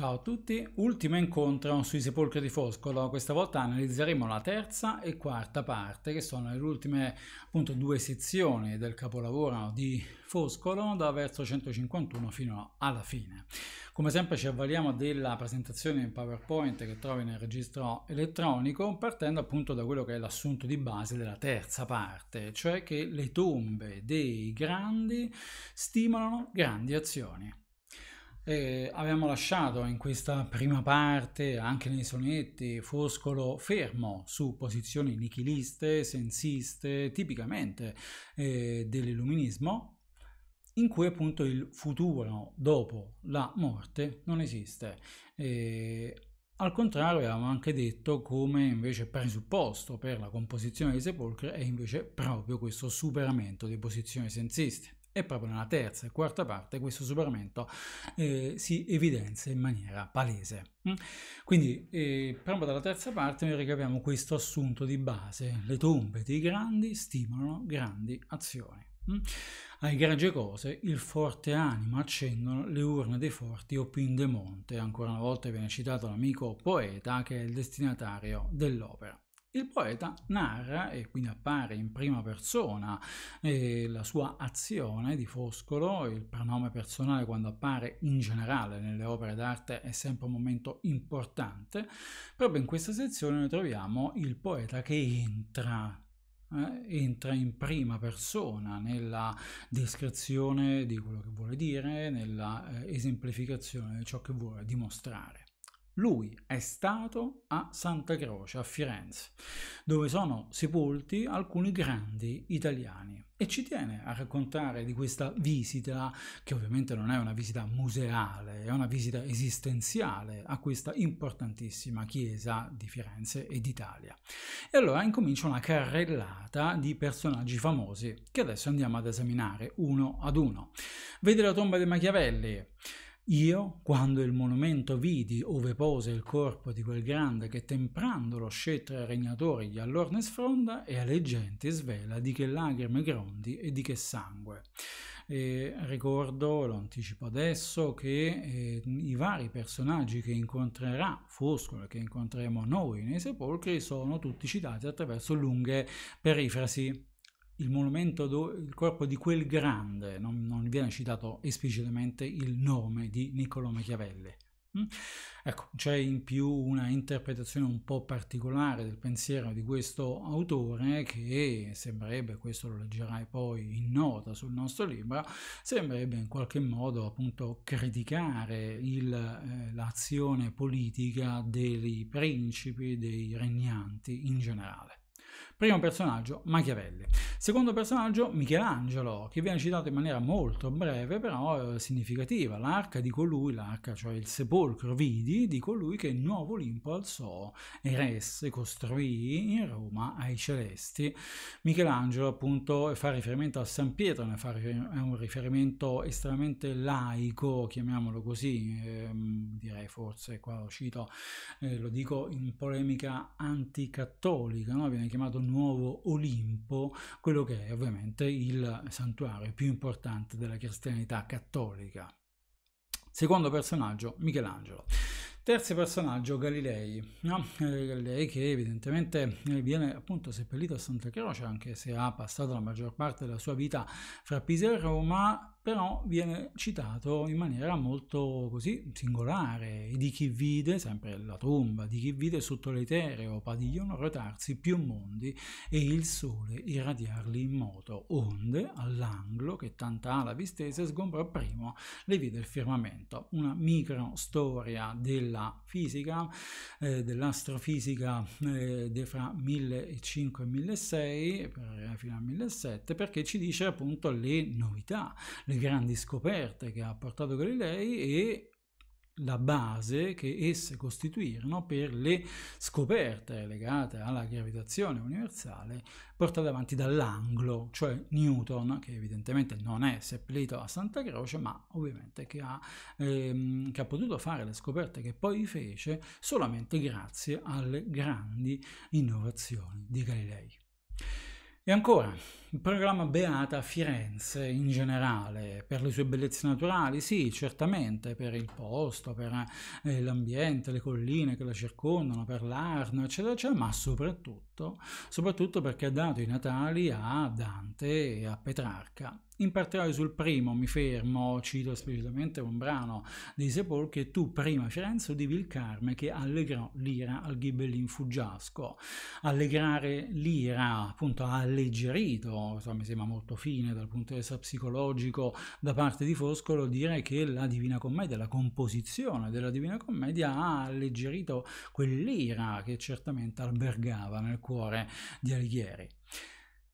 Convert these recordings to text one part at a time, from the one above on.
Ciao a tutti, ultimo incontro sui sepolcri di Foscolo, questa volta analizzeremo la terza e quarta parte che sono le ultime appunto, due sezioni del capolavoro di Foscolo da verso 151 fino alla fine. Come sempre ci avvaliamo della presentazione in PowerPoint che trovi nel registro elettronico partendo appunto da quello che è l'assunto di base della terza parte, cioè che le tombe dei grandi stimolano grandi azioni. Eh, abbiamo lasciato in questa prima parte, anche nei sonetti, Foscolo fermo su posizioni nichiliste, sensiste, tipicamente eh, dell'illuminismo, in cui appunto il futuro dopo la morte non esiste. Eh, al contrario abbiamo anche detto come invece presupposto per la composizione dei sepolcri è invece proprio questo superamento di posizioni sensiste. E proprio nella terza e quarta parte questo superamento eh, si evidenzia in maniera palese. Mm? Quindi, eh, proprio dalla terza parte, noi ricaviamo questo assunto di base: le tombe dei grandi stimolano grandi azioni. Mm? Ai gregge cose il forte animo accendono le urne dei forti o Pindemonte, ancora una volta viene citato l'amico poeta che è il destinatario dell'opera. Il poeta narra, e quindi appare in prima persona, eh, la sua azione di Foscolo, il pronome personale quando appare in generale nelle opere d'arte è sempre un momento importante, proprio in questa sezione noi troviamo il poeta che entra eh, entra in prima persona nella descrizione di quello che vuole dire, nella eh, esemplificazione di ciò che vuole dimostrare. Lui è stato a Santa Croce, a Firenze, dove sono sepolti alcuni grandi italiani. E ci tiene a raccontare di questa visita, che ovviamente non è una visita museale, è una visita esistenziale a questa importantissima chiesa di Firenze e d'Italia. E allora incomincia una carrellata di personaggi famosi, che adesso andiamo ad esaminare uno ad uno. Vede la tomba dei Machiavelli. Io, quando il monumento vidi ove pose il corpo di quel grande che temprando lo scettro ai regnatori gli allorne sfronda e alle genti svela di che lagrime grondi e di che sangue. E ricordo, lo anticipo adesso, che eh, i vari personaggi che incontrerà Foscolo e che incontreremo noi nei sepolcri sono tutti citati attraverso lunghe perifrasi il monumento, do, il corpo di quel grande, non, non, viene citato esplicitamente il nome di Niccolò Machiavelli. Mm? Ecco, c'è in più una interpretazione un po' particolare del pensiero di questo autore che sembrerebbe, questo lo leggerai poi in nota sul nostro libro, sembrerebbe in qualche modo appunto criticare il, eh, l'azione politica dei principi, dei regnanti in generale. Primo personaggio Machiavelli. Secondo personaggio Michelangelo, che viene citato in maniera molto breve però eh, significativa, l'arca di colui, l'arca cioè il sepolcro vidi di colui che il nuovo Olimpo alzò, eresse, costruì in Roma ai celesti. Michelangelo appunto fa riferimento a San Pietro, è un riferimento estremamente laico, chiamiamolo così, ehm, direi forse, qua lo cito, eh, lo dico in polemica anticattolica, no? viene chiamato nuovo Olimpo, quello che è ovviamente il santuario più importante della cristianità cattolica. Secondo personaggio, Michelangelo. Terzo personaggio, Galilei, no? Eh, Galilei che evidentemente eh, viene appunto seppellito a Santa Croce, anche se ha passato la maggior parte della sua vita fra Pisa e Roma, però viene citato in maniera molto così singolare. Di chi vide, sempre la tomba, di chi vide sotto l'etereo padiglione rotarsi più mondi e il sole irradiarli in moto, onde all'anglo che tanta ala distese sgombrò primo le vie del firmamento. Una micro storia della fisica, eh, dell'astrofisica eh, de fra 1500 e 1600 fino al 1700 perché ci dice appunto le novità, le grandi scoperte che ha portato Galilei e la base che esse costituirono per le scoperte legate alla gravitazione universale portate avanti dall'anglo, cioè Newton, che evidentemente non è seppellito a Santa Croce, ma ovviamente che ha, ehm, che ha potuto fare le scoperte che poi fece solamente grazie alle grandi innovazioni di Galilei. E ancora, il programma Beata Firenze in generale, per le sue bellezze naturali, sì, certamente, per il posto, per eh, l'ambiente, le colline che la circondano, per l'Arno, eccetera, eccetera, ma soprattutto tutto, soprattutto perché ha dato i natali a Dante e a Petrarca. In particolare sul primo mi fermo, cito esplicitamente un brano dei Sepolcri, tu prima Cerenzo divi il Carme che allegrò l'ira al ghibellin fuggiasco. Allegrare l'ira, appunto, ha alleggerito, insomma, mi sembra molto fine dal punto di vista psicologico da parte di Foscolo dire che la Divina Commedia, la composizione della Divina Commedia ha alleggerito quell'ira che certamente albergava nel cuore di Alighieri.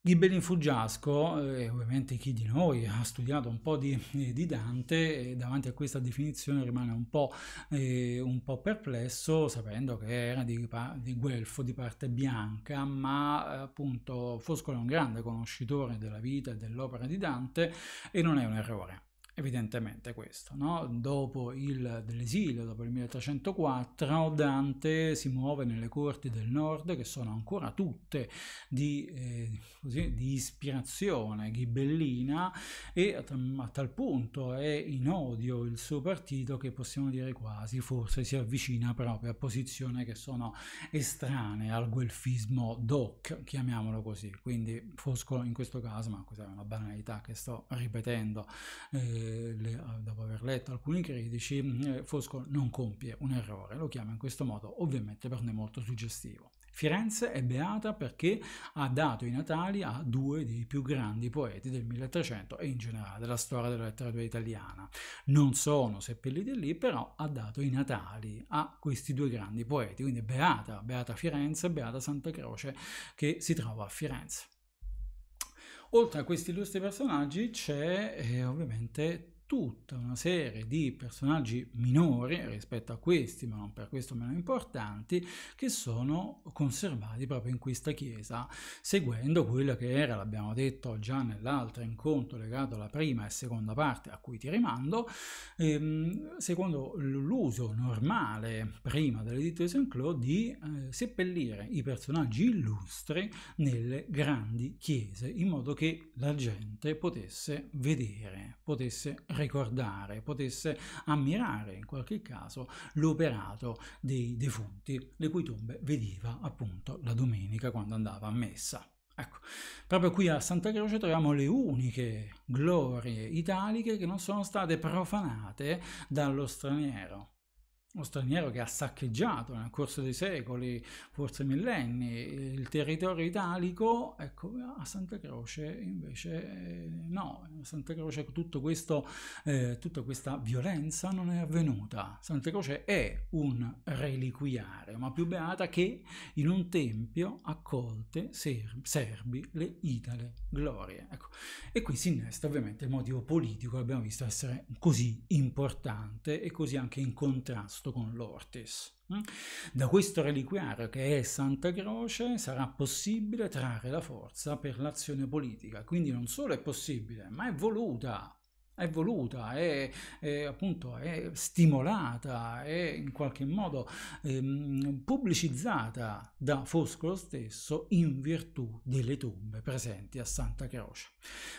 Ghibellin Fuggiasco, eh, e ovviamente chi di noi ha studiato un po' di, eh, di Dante, eh, davanti a questa definizione rimane un po', eh, un po perplesso, sapendo che era di, di, Guelfo di parte bianca, ma appunto Foscolo è un grande conoscitore della vita e dell'opera di Dante e non è un errore evidentemente questo. No? Dopo l'esilio, dopo il 1304, Dante si muove nelle corti del nord che sono ancora tutte di, eh, così, di ispirazione ghibellina e a tal, a tal punto è in odio il suo partito che possiamo dire quasi forse si avvicina proprio a posizioni che sono estranee al guelfismo doc, chiamiamolo così. Quindi Foscolo in questo caso, ma questa è una banalità che sto ripetendo, eh, le, ah, dopo aver letto alcuni critici, mm, eh, Fosco non compie un errore, lo chiama in questo modo, ovviamente per noi molto suggestivo. Firenze è beata perché ha dato i natali a due dei più grandi poeti del 1300 e in generale della storia della letteratura italiana. Non sono seppelliti lì, però ha dato i natali a questi due grandi poeti, quindi beata, beata Firenze, beata Santa Croce che si trova a Firenze. Oltre a questi illustri personaggi c'è eh, ovviamente tutta una serie di personaggi minori rispetto a questi, ma non per questo meno importanti, che sono conservati proprio in questa chiesa, seguendo quello che era, l'abbiamo detto già nell'altro incontro legato alla prima e seconda parte a cui ti rimando, ehm, secondo l'uso normale prima dell'editto di saint Claude di eh, seppellire i personaggi illustri nelle grandi chiese, in modo che la gente potesse vedere, potesse ricordare, potesse ammirare in qualche caso l'operato dei defunti, le cui tombe vedeva appunto la domenica quando andava a messa. Ecco, proprio qui a Santa Croce troviamo le uniche glorie italiche che non sono state profanate dallo straniero uno straniero che ha saccheggiato nel corso dei secoli, forse millenni, il territorio italico, ecco, a Santa Croce invece eh, no, a Santa Croce questo, eh, tutta questa violenza non è avvenuta. Santa Croce è un reliquiario, ma più beata che in un tempio accolte ser serbi le itale glorie. Ecco. E qui si innesta ovviamente il motivo politico che abbiamo visto essere così importante e così anche in contrasto contrasto con l'Ortis. Mm? Da questo reliquiario che è Santa Croce sarà possibile trarre la forza per l'azione politica, quindi non solo è possibile, ma è voluta è voluta, è, è, appunto è stimolata, è in qualche modo ehm, pubblicizzata da Foscolo stesso in virtù delle tombe presenti a Santa Croce,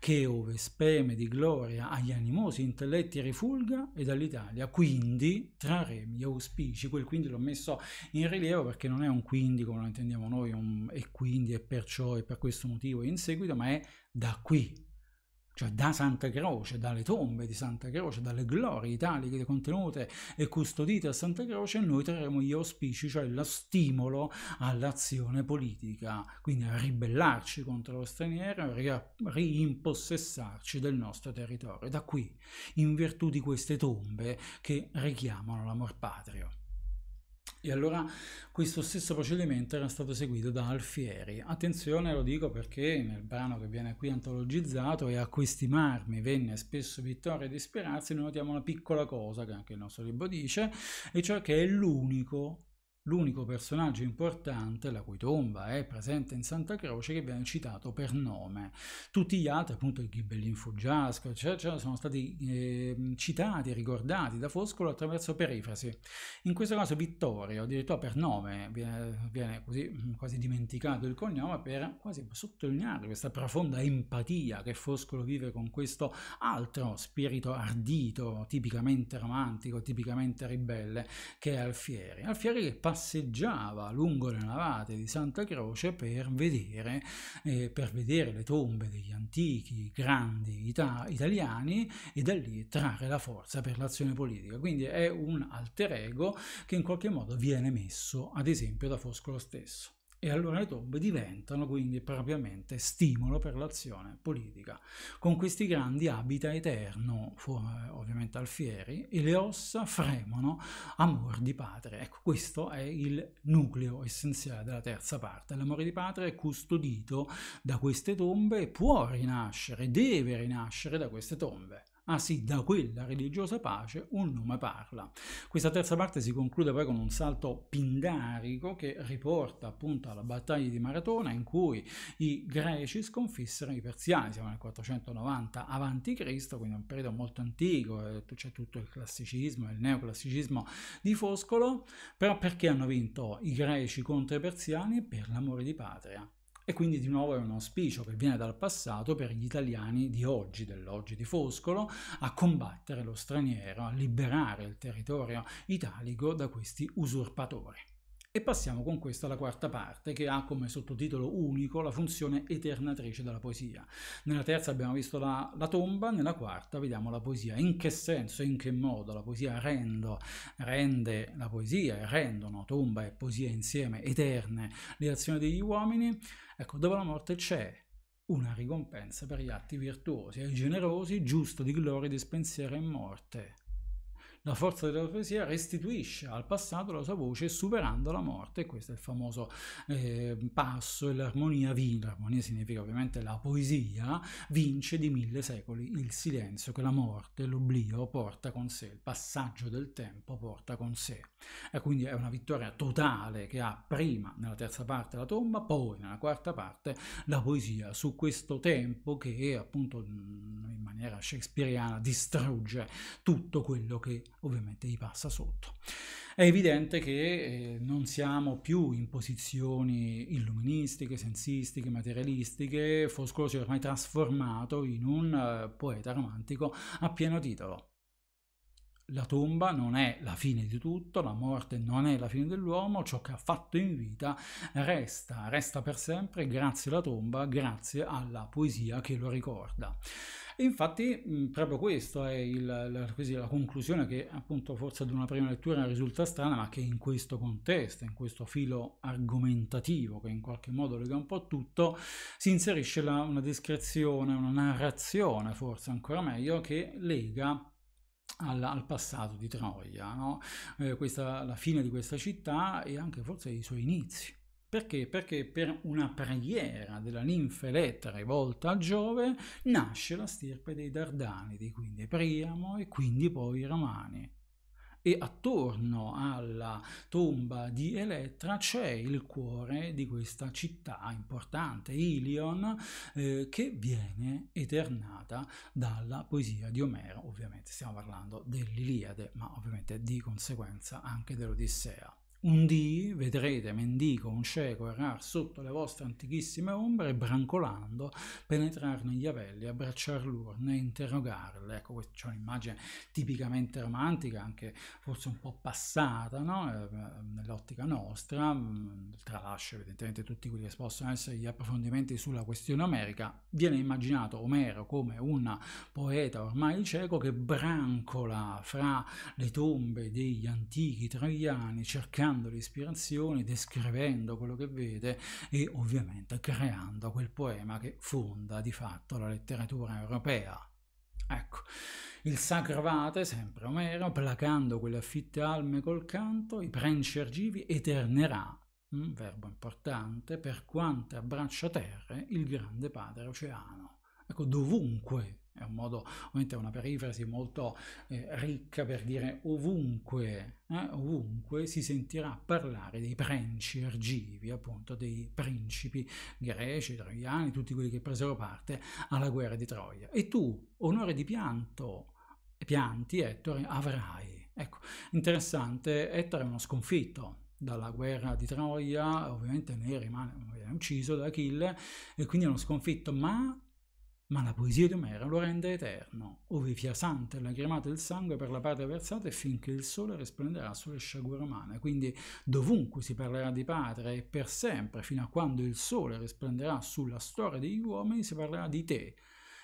che ove speme di gloria agli animosi intelletti rifulga e dall'Italia, quindi tra remi auspici, quel quindi l'ho messo in rilievo perché non è un quindi come lo intendiamo noi, un, e quindi è perciò e per questo motivo in seguito, ma è da qui cioè da Santa Croce, dalle tombe di Santa Croce, dalle glorie italiche contenute e custodite a Santa Croce, noi trarremo gli auspici, cioè lo stimolo all'azione politica, quindi a ribellarci contro lo straniero e a rimpossessarci del nostro territorio. Da qui, in virtù di queste tombe che richiamano l'amor patrio. E allora questo stesso procedimento era stato seguito da Alfieri. Attenzione, lo dico perché nel brano che viene qui antologizzato e a questi marmi venne spesso vittoria e ispirarsi, noi notiamo una piccola cosa che anche il nostro libro dice, e cioè che è l'unico l'unico personaggio importante, la cui tomba è presente in Santa Croce, che viene citato per nome. Tutti gli altri, appunto il ghibellin fuggiasco, eccetera, sono stati eh, citati, ricordati da Foscolo attraverso perifrasi. In questo caso Vittorio, addirittura per nome, viene, viene così, quasi dimenticato il cognome per quasi sottolineare questa profonda empatia che Foscolo vive con questo altro spirito ardito, tipicamente romantico, tipicamente ribelle, che è Alfieri. Alfieri che passa passeggiava lungo le navate di Santa Croce per vedere, eh, per vedere le tombe degli antichi grandi ita italiani e da lì trarre la forza per l'azione politica. Quindi è un alter ego che in qualche modo viene messo ad esempio da Foscolo stesso. E allora le tombe diventano quindi propriamente stimolo per l'azione politica, con questi grandi abita eterno, eh, ovviamente alfieri, e le ossa fremono amor di patria. Ecco, questo è il nucleo essenziale della terza parte. L'amore di patria è custodito da queste tombe e può rinascere, deve rinascere da queste tombe. Ah sì, da quella religiosa pace un nome parla. Questa terza parte si conclude poi con un salto pindarico che riporta appunto alla battaglia di Maratona in cui i greci sconfissero i persiani, siamo nel 490 a.C., quindi un periodo molto antico, eh, c'è tutto il classicismo, il neoclassicismo di Foscolo, però perché hanno vinto i greci contro i persiani? Per l'amore di patria e quindi di nuovo è un auspicio che viene dal passato per gli italiani di oggi, dell'oggi di Foscolo, a combattere lo straniero, a liberare il territorio italico da questi usurpatori. E passiamo con questa alla quarta parte, che ha come sottotitolo unico la funzione eternatrice della poesia. Nella terza abbiamo visto la, la tomba, nella quarta vediamo la poesia. In che senso, in che modo la poesia rendo, rende la poesia e rendono tomba e poesia insieme eterne le azioni degli uomini? Ecco, dopo la morte c'è una ricompensa per gli atti virtuosi e generosi, giusto di gloria, di spensiero e morte. La forza della poesia restituisce al passato la sua voce superando la morte, questo è il famoso eh, passo, e l'armonia vince, l'armonia significa ovviamente la poesia, vince di mille secoli il silenzio che la morte, l'oblio porta con sé, il passaggio del tempo porta con sé. E quindi è una vittoria totale che ha prima nella terza parte la tomba, poi nella quarta parte la poesia su questo tempo che appunto in maniera shakespeariana distrugge tutto quello che ovviamente gli passa sotto. È evidente che eh, non siamo più in posizioni illuministiche, sensistiche, materialistiche. Foscolo si è ormai trasformato in un eh, poeta romantico a pieno titolo la tomba non è la fine di tutto, la morte non è la fine dell'uomo, ciò che ha fatto in vita resta, resta per sempre grazie alla tomba, grazie alla poesia che lo ricorda. infatti proprio questa è il, la, così, la, conclusione che appunto forse ad una prima lettura risulta strana, ma che in questo contesto, in questo filo argomentativo che in qualche modo lega un po' tutto, si inserisce la, una descrizione, una narrazione forse ancora meglio, che lega al, al, passato di Troia, no? eh, questa, la fine di questa città e anche forse i suoi inizi. Perché? Perché per una preghiera della ninfa Elettra rivolta a Giove nasce la stirpe dei Dardanidi, quindi Priamo e quindi poi i Romani e attorno alla tomba di Elettra c'è il cuore di questa città importante, Ilion, eh, che viene eternata dalla poesia di Omero, ovviamente stiamo parlando dell'Iliade, ma ovviamente di conseguenza anche dell'Odissea. Un dì vedrete mendico, un cieco errar sotto le vostre antichissime ombre e brancolando penetrar negli avelli, abbracciar l'urne e interrogarle. Ecco, questa è un'immagine tipicamente romantica, anche forse un po' passata, no? Eh, nell'ottica nostra, tralascio evidentemente tutti quelli che possono essere gli approfondimenti sulla questione omerica. Viene immaginato Omero come un poeta ormai cieco che brancola fra le tombe degli antichi troiani cercando cercando le ispirazioni, descrivendo quello che vede e ovviamente creando quel poema che fonda di fatto la letteratura europea. Ecco, il Sacravate, sempre Omero, placando quelle affitte alme col canto, i prenci argivi eternerà, un verbo importante, per quante abbraccia terre il grande padre oceano. Ecco, dovunque è un modo, ovviamente è una perifrasi molto eh, ricca per dire ovunque, eh, ovunque si sentirà parlare dei prenci argivi, appunto dei principi greci, troiani, tutti quelli che presero parte alla guerra di Troia. E tu, onore di pianto, pianti, Ettore, avrai. Ecco, interessante, Ettore è uno sconfitto, dalla guerra di Troia, ovviamente ne rimane, rimane ucciso da Achille e quindi è uno sconfitto, ma ma la poesia di Omero lo rende eterno, ove santa e lagrimate il sangue per la patria versata e finché il sole risplenderà sulle sciagure umane. Quindi dovunque si parlerà di patria e per sempre, fino a quando il sole risplenderà sulla storia degli uomini, si parlerà di te.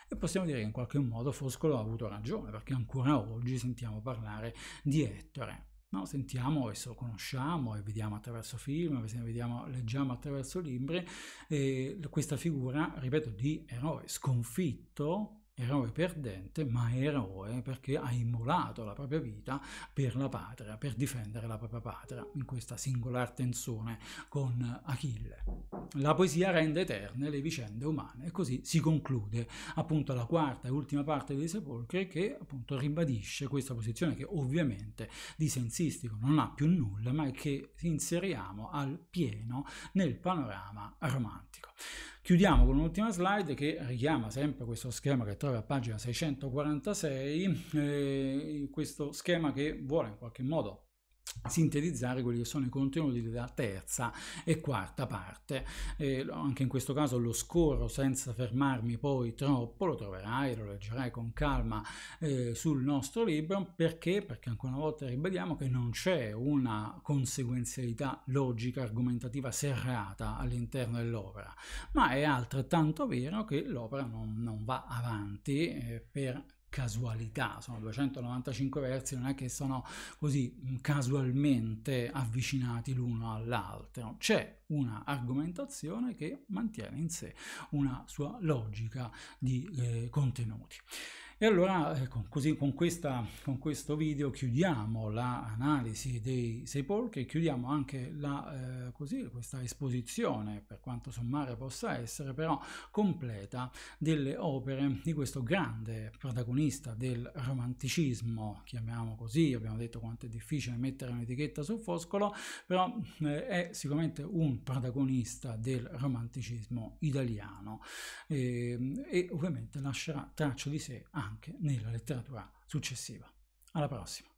E possiamo dire che in qualche modo Foscolo ha avuto ragione, perché ancora oggi sentiamo parlare di Ettore. No, sentiamo e se lo conosciamo e vediamo attraverso film, vediamo, leggiamo attraverso libri eh, questa figura, ripeto, di eroe sconfitto eroe perdente, ma eroe perché ha immolato la propria vita per la patria, per difendere la propria patria, in questa singolare tensione con Achille. La poesia rende eterne le vicende umane e così si conclude appunto la quarta e ultima parte dei Sepolcri che appunto ribadisce questa posizione che ovviamente di sensistico non ha più nulla, ma è che inseriamo al pieno nel panorama romantico. Chiudiamo con un'ultima slide che richiama sempre questo schema che trovi a pagina 646, eh, questo schema che vuole in qualche modo sintetizzare quelli che sono i contenuti della terza e quarta parte. E anche in questo caso lo scorro senza fermarmi poi troppo, lo troverai, lo leggerai con calma eh, sul nostro libro, perché? Perché ancora una volta ribadiamo che non c'è una conseguenzialità logica, argomentativa serrata all'interno dell'opera, ma è altrettanto vero che l'opera non, non va avanti eh, per casualità, sono 295 versi, non è che sono così mm, casualmente avvicinati l'uno all'altro, c'è una argomentazione che mantiene in sé una sua logica di eh, contenuti. E allora eh, con, così, con, questa, con questo video chiudiamo l'analisi dei sepolcri, chiudiamo anche la, eh, così, questa esposizione, per quanto sommare possa essere, però completa delle opere di questo grande protagonista del romanticismo, chiamiamo così, abbiamo detto quanto è difficile mettere un'etichetta su Foscolo, però eh, è sicuramente un protagonista del romanticismo italiano eh, e ovviamente lascerà traccia di sé anche anche nella letteratura successiva. Alla prossima!